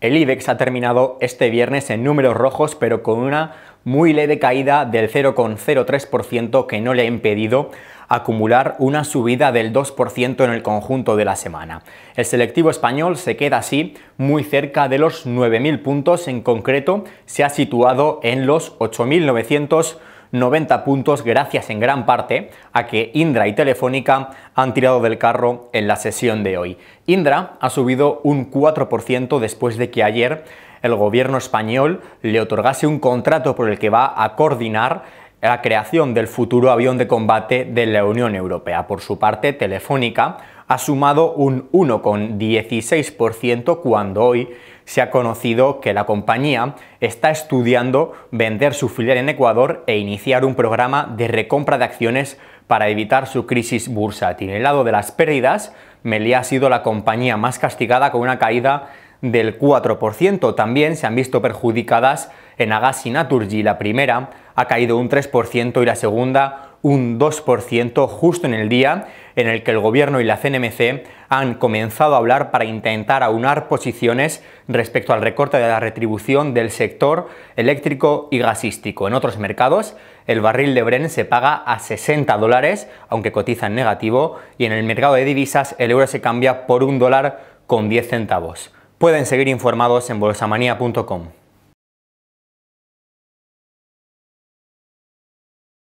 El IBEX ha terminado este viernes en números rojos, pero con una muy leve caída del 0,03% que no le ha impedido acumular una subida del 2% en el conjunto de la semana. El selectivo español se queda así muy cerca de los 9.000 puntos, en concreto se ha situado en los 8.900 90 puntos gracias en gran parte a que Indra y Telefónica han tirado del carro en la sesión de hoy. Indra ha subido un 4% después de que ayer el gobierno español le otorgase un contrato por el que va a coordinar la creación del futuro avión de combate de la Unión Europea. Por su parte, Telefónica ha sumado un 1,16% cuando hoy se ha conocido que la compañía está estudiando vender su filial en Ecuador e iniciar un programa de recompra de acciones para evitar su crisis bursátil. En el lado de las pérdidas, Melia ha sido la compañía más castigada con una caída del 4%. También se han visto perjudicadas en Agassi Naturgy. La primera ha caído un 3% y la segunda un 2% justo en el día en el que el gobierno y la CNMC han comenzado a hablar para intentar aunar posiciones respecto al recorte de la retribución del sector eléctrico y gasístico. En otros mercados, el barril de Bren se paga a 60 dólares, aunque cotiza en negativo, y en el mercado de divisas el euro se cambia por un dólar con 10 centavos. Pueden seguir informados en bolsamanía.com.